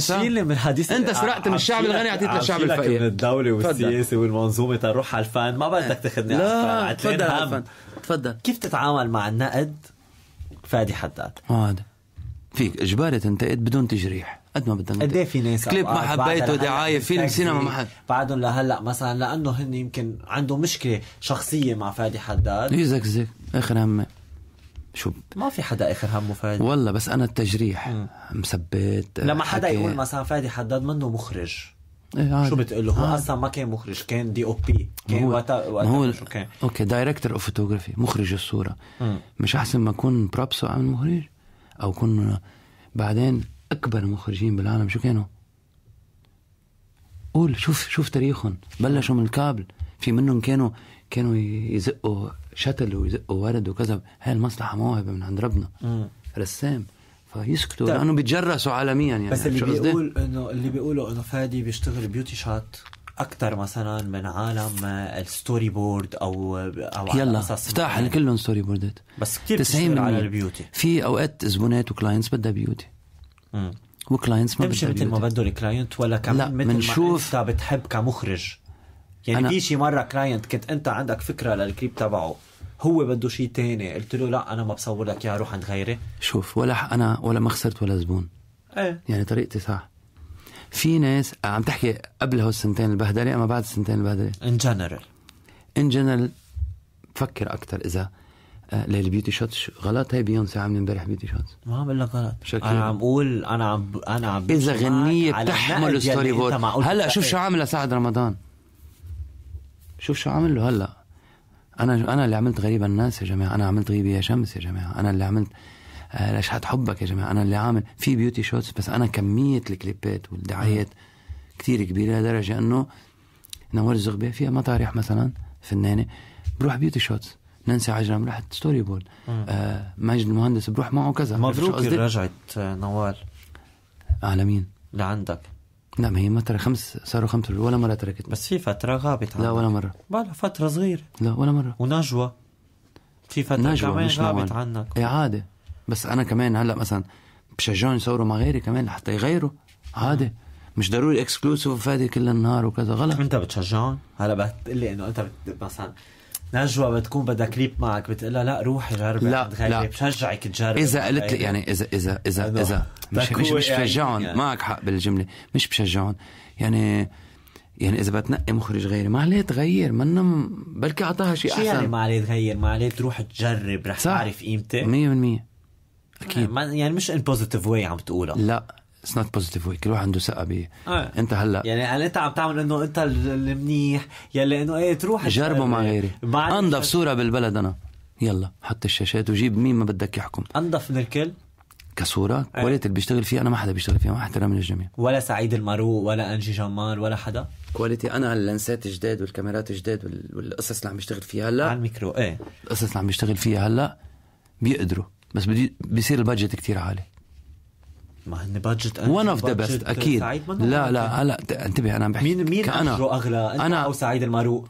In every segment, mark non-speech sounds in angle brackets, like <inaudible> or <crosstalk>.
شيلني من حديث انت سرقت من الشعب الغني اعطيت للشعب الفقير من الدوله والسياسه والمنظومه تروح على الفن ما بدك تاخذني على الفن تفضل على الفن تفضل كيف تتعامل مع النقد فادي حداد هذا فيك اجباري تنتقد بدون تجريح قد ما بدنا قد ايه في ناس كليب ما حبيته دعايه فيلم سينما ما حد بعدهم لهلا مثلا لانه هن يمكن عنده مشكله شخصيه مع فادي حداد يزك إيه، زك اخر همه شو ما في حدا اخر همه فادي والله بس انا التجريح م. مثبت لما حدا حكي. يقول مثلا فادي حداد منه مخرج إيه عادي. شو بتقول له هو اصلا ما كان مخرج كان دي او بي كان وقتها وقتها هو شو كان اوكي دايركتور اوف فوتوغرافي مخرج الصوره م. مش احسن ما اكون برابس عن مخرج او كنا بعدين اكبر مخرجين بالعالم شو كانوا قول شوف شوف تاريخهم بلشوا من الكابل في منهم كانوا كانوا يزقوا شتل ويزقوا ورد وكذا هاي المصلحه موهبه من عند ربنا رسام فيسكتوا طيب. لانه بيتجرسوا عالميا يعني بس اللي بيقول انه اللي بيقولوا انه فادي بيشتغل بيوتي شات اكثر مثلا من عالم آه، الستوري بورد او او يلا افتح يعني. كلهم ستوري بوردات بس كثير 90 على البيوتي في اوقات زبونات وكلاينتس بدها بيوتي وكلاينتس ما بدها بيوتي مثل ما بده الكلاينت ولا كمان مثل ما انت بتحب كمخرج يعني أنا... في شي مره كلاينت كنت انت عندك فكره للكليب تبعه هو بده شيء تاني قلت له لا انا ما بصور لك يا روح عند غيري شوف ولا انا ولا ما خسرت ولا زبون ايه يعني طريقتي صح في ناس آه، عم تحكي قبل هالسنتين البهدله اما بعد السنتين البهدله ان جنرال ان جنرال بفكر اكثر اذا البيوتي آه، شوتس غلط هي بيونسي عامله امبارح بيوتي شوتس ما عم بقول لك غلط انا عم بقول انا عم انا عم اذا غنيه بتحمل ستوري بورد هلا شوف إيه. شو عامله سعد رمضان شوف شو عامل له هلا انا انا اللي عملت غريب الناس يا جماعه انا عملت غريب يا شمس يا جماعه انا اللي عملت آه، لشحة حبك يا جماعه انا اللي عامل في بيوتي شوتس بس انا كميه الكليبات والدعايات كتير كبيره لدرجه انه نوال الزغبه فيها مطارح مثلا فنانه بروح بيوتي شوتس ننسى عجرم رحت ستوري بورد آه ماجد المهندس بروح معه كذا مبروك رجعت نوال على مين؟ لعندك نعم هي ما ترى خمس صاروا خمس ولا مرة تركت بس في فترة غابت عنك لا ولا مرة بلا فترة صغيرة لا ولا مرة ونجوى في فترة نجوى كمان مش غابت عنك عنك إيه، إعادة بس أنا كمان هلا مثلا بشجعهم يصوروا مع غيري كمان لحتى يغيروا عادي مش ضروري اكسكلوسيف فادي كل النهار وكذا غلط انت بتشجعهم هلا بتقول لي انه انت مثلا نجوى بتكون بدها كليب معك بتقول لا روحي جربي لا لا بشجعك تجربي اذا قلت لي يعني اذا اذا اذا اذا مش مش, مش يعني بشجعهم يعني. معك حق بالجمله مش بشجعهم يعني يعني اذا بتنقي مخرج غيري ما عليه تغير منا بلكي اعطاها شيء احسن يعني ما عليه تغير ما عليه تروح تجرب رح تعرف قيمتك 100% اكيد يعني مش ان بوزيتيف واي عم تقولها لا اتس نوت بوزيتيف كل واحد عنده ثقه بيه آه. انت هلا يعني هل يعني انت عم تعمل انه انت المنيح يلي انه ايه تروح جربوا مع غيري انضف صوره بالبلد انا يلا حط الشاشات وجيب مين ما بدك يحكم انضف من الكل كصوره أيه. كواليتي اللي بيشتغل فيها انا ما حدا بيشتغل فيها ما احترام للجميع ولا سعيد المروق ولا انجي جمال ولا حدا كواليتي انا هاللنسات جداد والكاميرات جداد والقصص اللي عم بيشتغل فيها هلا على الميكرو ايه القصص اللي عم بيشتغل فيها هلا بيقدروا بس بدي بيصير البادجت كتير عالي ما هن بادجت ون اوف ذا بيست اكيد لا لا لا انتبه انا عم بحكي مين مين كأنا. اجره اغلى انا او سعيد الماروق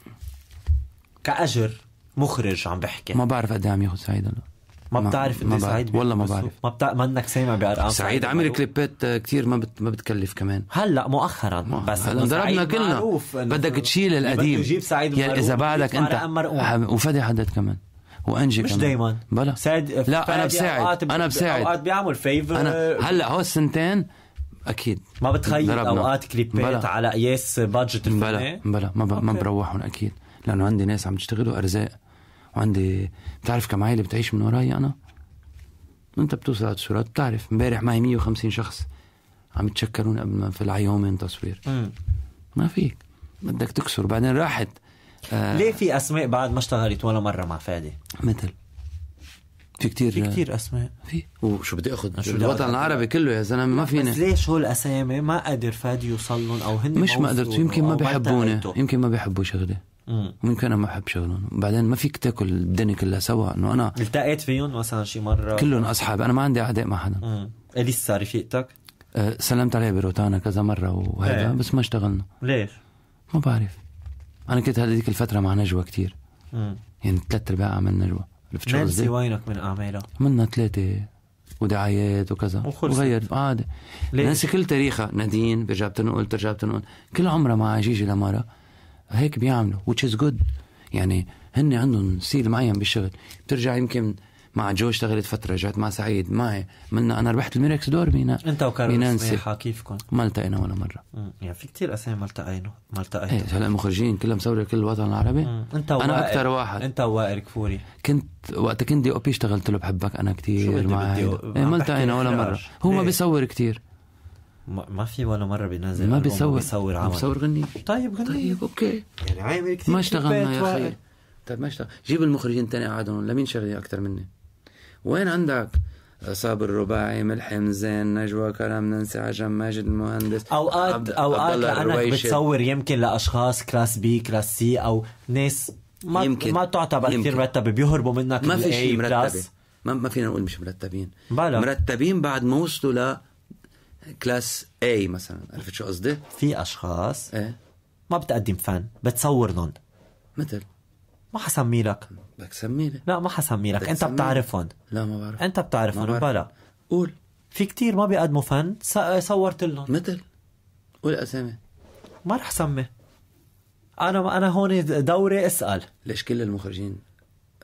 كاجر مخرج عم بحكي ما بعرف قد إيه عم ياخذ سعيد هلا ما بتعرف انت سعيد والله ما بعرف ما بتع... منك سامع بارقام سعيد عمل كليبات آه، كثير ما بت... ما بتكلف كمان هلا مؤخرا بس هلا ضربنا كلنا بدك تشيل القديم يا يعني اذا بعدك انت وفادي حدد كمان وانجي مش دائما بلا سعد لا انا بساعد انا بساعد اوقات بيعمل فيفر انا هلا هو السنتين اكيد ما بتخيل اوقات كليبات بلا. على قياس بادجت بلا بلا ما ب... ما بروحهم اكيد لانه عندي ناس عم تشتغل وارزاق وعندي بتعرف كم عائله بتعيش من وراي انا انت بتوصل على الصورات بتعرف امبارح معي 150 شخص عم يتشكرون قبل ما في العيومين تصوير ما فيك بدك تكسر بعدين راحت آه ليه في اسماء بعد ما اشتغلت ولا مره مع فادي؟ مثل في كتير في كتير اسماء في وشو بدي اخذ شو الوطن العربي كله يا زلمه ما فينا بس ليش هول الاسامي ما قدر فادي يوصلن او هن مش ما قدرت يمكن ما بحبوني يمكن ما بحبوا شغلي ممكن انا ما بحب شغلهم وبعدين ما فيك تاكل الدنيا كلها سوا انه انا التقيت فيهم مثلا شي مره كلهم اصحاب انا ما عندي اعداء مع حدا اليسا رفيقتك آه، سلمت عليها بروتانا كذا مره وهذا إيه. بس ما اشتغلنا ليش؟ ما بعرف انا كنت هذيك الفتره مع نجوى كثير يعني ثلاث ارباع اعمال نجوى عرفت شو قصدي؟ وينك من اعمالها؟ منها ثلاثه ودعايات وكذا وغير عادي نانسي كل تاريخها نادين برجع بتنقل ترجع بتنقل كل عمرها مع جيجي لمارا هيك بيعملوا وتش از جود يعني هن عندهم سيل معين بالشغل بترجع يمكن مع جو اشتغلت فتره رجعت مع سعيد معي منا انا ربحت الميركس دور مينا انت وكارلوس كيفكم؟ ما التقينا ولا مره يعني في كثير اسامي ما التقينا ما التقينا ايه هلا المخرجين كلهم سوري كل الوطن العربي انت انا اكثر واحد انت ووائر كفوري كنت وقتها كنت دي أوبي اشتغلت له بحبك انا كثير معي بدي ما إيه، التقينا ولا مره هو ما إيه. بيصور كثير ما في ولا مره بينزل ما بيصور بيصور عمل بيصور غني طيب غني طيب اوكي يعني عامل كثير ما اشتغلنا يا اخي طيب ما اشتغل جيب المخرجين تاني قعدهم لمين شغلي اكثر مني وين عندك صابر الرباعي ملحم زين نجوى كرم ننسي عجم ماجد المهندس اوقات عبد اوقات لانك بتصور يمكن لاشخاص كلاس بي كلاس سي او ناس ما يمكن. ما تعتبر يمكن. كثير مرتبه بيهربوا منك ما في شيء مرتب ما فينا نقول مش مرتبين بلا. مرتبين بعد ما وصلوا ل كلاس اي مثلا عرفت شو قصدي؟ في اشخاص ايه ما بتقدم فن بتصور مثل ما حسمي لك بدك سمي لا ما حسمي لك انت بتعرفهم لا ما بعرف انت بتعرفهم بلا قول في كتير ما بيقدموا فن صورت لهم مثل قول اسامي ما رح سمي انا انا هون دوري اسال ليش كل المخرجين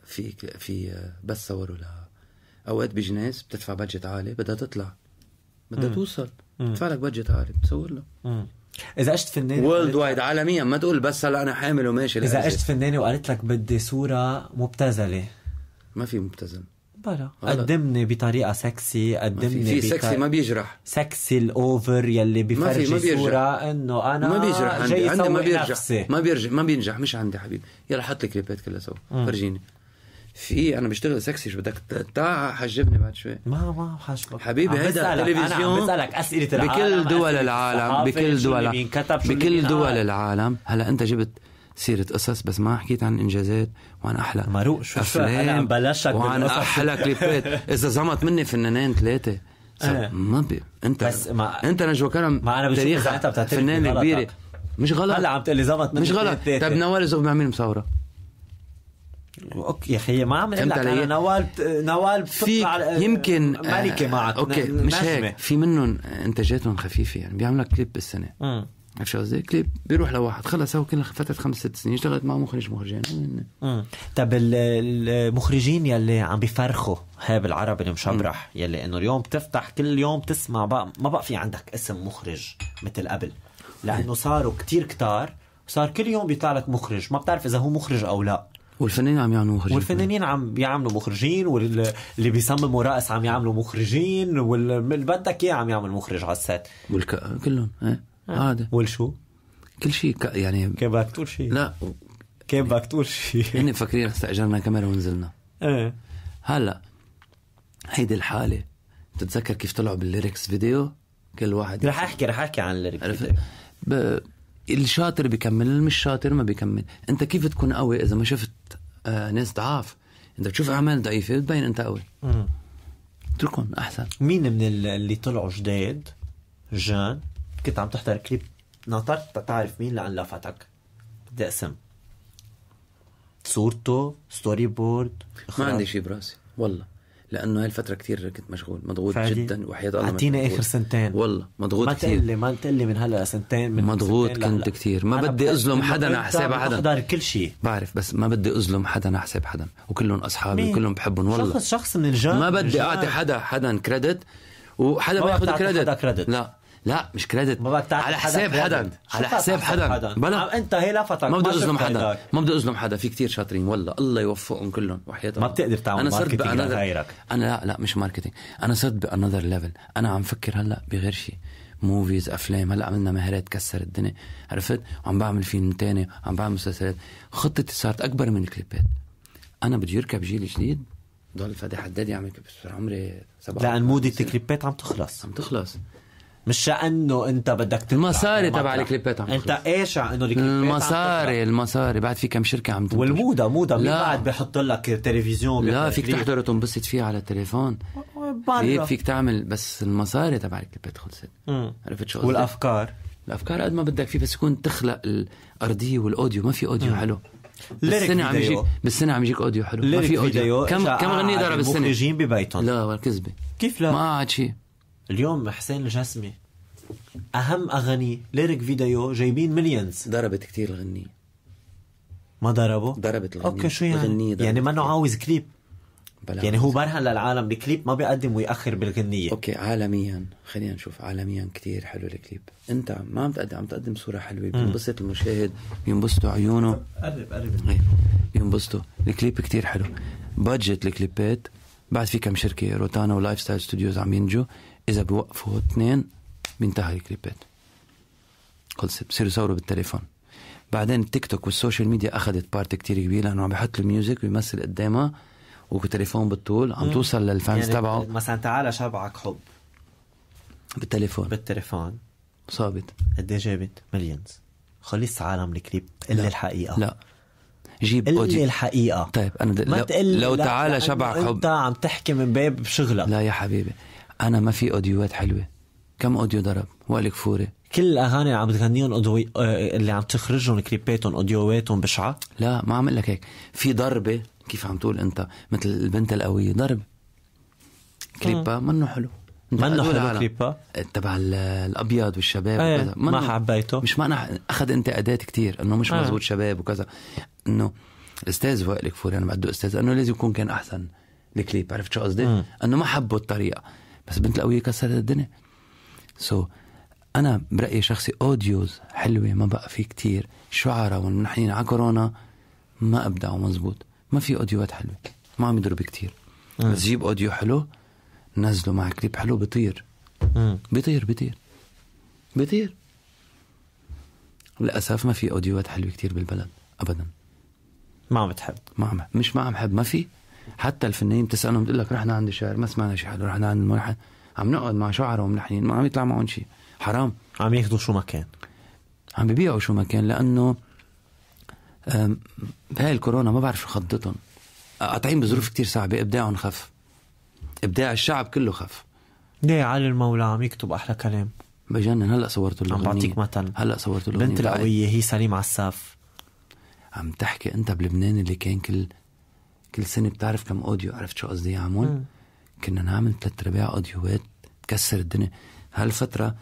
في في بس صوروا لها اوقات بيجي ناس بتدفع بادجت عالي بدها تطلع بدها توصل بتدفع لك بادجت عالي بتصور له اذا اجت فنانه وورلد وايد عالميا ما تقول بس هلا انا حامل وماشي اذا اجت فنانه وقالت لك بدي صوره مبتذله ما في مبتذل بلا قدمني بطريقه سكسي قدمني في, في سكسي ما بيجرح سكسي الاوفر يلي بفرجي صوره انه انا ما بيجرح عندي, عندي ما بيرجح ما بيرجح ما بينجح مش عندي حبيبي يلا حط لي كليبات كلها سوا فرجيني في انا بشتغل سكسي شو بدك تاع حجبني بعد شوي ما ما حاجبك حبيبي هذا التلفزيون انا بسالك اسئله العالم بكل دول العالم بكل دول بكل دول العالم هلا انت جبت سيرة قصص بس ما حكيت عن انجازات وعن احلى مروق شو انا بلشك وعن احلى كليبات اذا زمط مني فنانين ثلاثه <laughs> آه. ما بي انت بس ما انت نجوى كرم ما انا بشوف فنانه كبيره مش غلط هلا عم تقول لي زمط مني مش غلط طيب نوال زغبي مين مصوره اوكي يا اخي ما عم نقول لك انا نوال نوال بتطلع آه، يمكن ملكه آه، معك اوكي مش هيك في منهم انتاجاتهم خفيفه يعني بيعملوا كليب بالسنه عرفت شو قصدي؟ كليب بيروح لواحد خلص هو كل فتره خمس ست سنين اشتغلت مع مخرج مخرجين طب المخرجين يلي عم بيفرخوا هي بالعربي المشبرح يلي انه اليوم بتفتح كل يوم بتسمع بقى ما بقى في عندك اسم مخرج مثل قبل لانه صاروا كتير كتار صار كل يوم بيطلع لك مخرج ما بتعرف اذا هو مخرج او لا والفنانين عم يعملوا مخرجين والفنانين عم بيعملوا مخرجين واللي بيصمموا رأس عم يعملوا مخرجين واللي بدك اياه عم يعمل مخرج على السات والك... كلهم ايه آه. عادي والشو؟ كل شيء ك... يعني كان بدك تقول شيء لا كان بدك تقول شيء <laughs> هن مفكرين استاجرنا كاميرا ونزلنا ايه هلا هيدي الحاله بتتذكر كيف طلعوا بالليركس فيديو كل واحد رح احكي رح احكي عن الليركس فيديو ب... الشاطر بيكمل اللي مش شاطر ما بيكمل انت كيف تكون قوي اذا ما شفت آه ناس ضعاف انت بتشوف اعمال ضعيفه بتبين انت قوي اتركهم احسن مين من اللي طلعوا جداد جان كنت عم تحضر كليب ناطرت تعرف مين لان لفتك بدي اسم صورته ستوري بورد ما عندي شيء براسي والله لانه الفتره كثير كنت مشغول مضغوط جدا وحياه الله اعطينا اخر سنتين والله مضغوط ما كثير ما لي ما من هلا سنتين من مضغوط كنت كثير ما بدي اظلم حدا على حساب حدا بحضر كل شيء بعرف بس ما بدي اظلم حدا على حساب حدا وكلهم اصحابي وكلهم بحبهم والله شخص شخص من الجانب ما بدي اعطي حدا حدا كريدت وحدا بياخذ كريدت. كريدت لا لا مش كريدت على حساب حدا على حساب حدا بلا انت هي لفتك ما بدي اظلم حدا ما بدي اظلم حدا في كتير شاطرين والله الله يوفقهم كلهم وحياتهم ما بتقدر تعمل انا صرت بأنذر... غيرك انا لا لا مش ماركتينج انا صرت بانذر ليفل انا عم فكر هلا بغير شيء موفيز افلام هلا عملنا مهارات كسر الدنيا عرفت وعم بعمل فيلم تاني عم بعمل مسلسلات خطتي صارت اكبر من الكليبات انا بدي يركب جيل جديد ضل فادي حداد يعمل كبس عمري سبعة لان مودة الكليبات عم تخلص عم تخلص مش انه انت بدك تطلع المصاري يعني تبع الكليبات عم انت قاشع انه الكليبات المصاري المصاري بعد في كم شركه عم تنتج والموضه موضه مين بعد بحط لك تلفزيون لا فيك تحضر وتنبسط فيه على التليفون برا إيه، فيك تعمل بس المصاري تبع الكليبات خلصت عرفت شو والافكار الافكار قد ما بدك فيه بس يكون تخلق الارضيه والاوديو ما في اوديو حلو بالسنة عم يجيك بالسنة عم يجيك اوديو حلو ما في اوديو كم كم غنية ضرب بالسنة مخرجين ببيتهم لا ولا كذبة كيف لا ما عاد شيء اليوم حسين الجسمي اهم اغاني ليريك فيديو جايبين مليونز ضربت كثير الغنية ما ضربه؟ ضربت الغنية اوكي شو يعني؟ يعني منه عاوز كليب بلا يعني هو برهن للعالم بكليب ما بيقدم ويأخر بالغنية اوكي عالميا خلينا نشوف عالميا كتير حلو الكليب انت ما عم تقدم عم تقدم صورة حلوة بينبسط المشاهد بينبسطوا عيونه قرب قرب إيه، بينبسطوا الكليب كتير حلو بادجت الكليبات بعد في كم شركة روتانا ولايف ستايل ستوديوز عم ينجوا إذا بيوقفوا اثنين بينتهي الكليبات خلصت بصيروا يصوروا بالتليفون بعدين التيك توك والسوشيال ميديا أخذت بارت كتير كبير لأنه عم بحط الميوزك ويمثل قدامها وتليفون بالطول عم توصل للفانز يعني تبعه مثلا تعال شبعك حب بالتليفون بالتليفون صابت قد ايه جابت؟ مليونز خلص عالم الكليب الا الحقيقه لا جيب قل أوديو. الحقيقه طيب انا ما لو, لو تعال شبعك حب انت عم تحكي من باب شغلك لا يا حبيبي انا ما في اوديوهات حلوه كم اوديو ضرب وائل كفوري كل الاغاني اللي عم تغنيهم أدوي... آه، اللي عم تخرجهم كليباتهم اوديواتهم بشعه لا ما عم لك هيك في ضربه كيف عم تقول انت مثل البنت القويه ضرب كليبا آه. منه حلو منه حلو كليبا تبع الابيض والشباب ايه وكذا ما حبيته مش معنى اخذ انتقادات كتير انه مش آه. مزبوط شباب وكذا انه الاستاذ وائل كفوري انا بعده استاذ انه لازم يكون كان احسن الكليب عرفت شو قصدي؟ انه ما حبوا الطريقه بس بنت القوية كسرت الدنيا سو so, أنا برأيي شخصي أوديوز حلوة ما بقى في كتير شعراء ونحنين على كورونا ما أبدعوا مزبوط ما في أوديوات حلوة ما عم يضرب كتير مم. بس جيب أوديو حلو نزله مع كليب حلو بيطير بيطير بيطير بيطير للأسف ما في أوديوات حلوة كتير بالبلد أبدا ما عم بتحب ما عم مش ما عم حب ما في حتى الفنانين بتسالهم بتقول لك رحنا عند شاعر ما سمعنا شي حلو رحنا عند ملحن عم نقعد مع شعراء وملحنين ما عم يطلع معهم شيء حرام عم ياخذوا شو ما كان عم بيبيعوا شو ما كان لانه هاي الكورونا ما بعرف شو خضتهم قاطعين بظروف كتير صعبه ابداعهم خف ابداع الشعب كله خف ليه علي المولى عم يكتب احلى كلام بجنن هلا صورت له عم بعطيك مثل هلا صورت له البنت القويه هي سليم عساف عم تحكي انت بلبنان اللي كان كل كل سنه بتعرف كم اوديو عرفت شو قصدي اعمل؟ كنا نعمل ثلاث ارباع أوديوات تكسر الدنيا هالفتره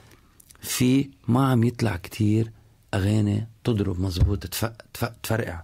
في ما عم يطلع كتير اغاني تضرب مزبوط تفرقع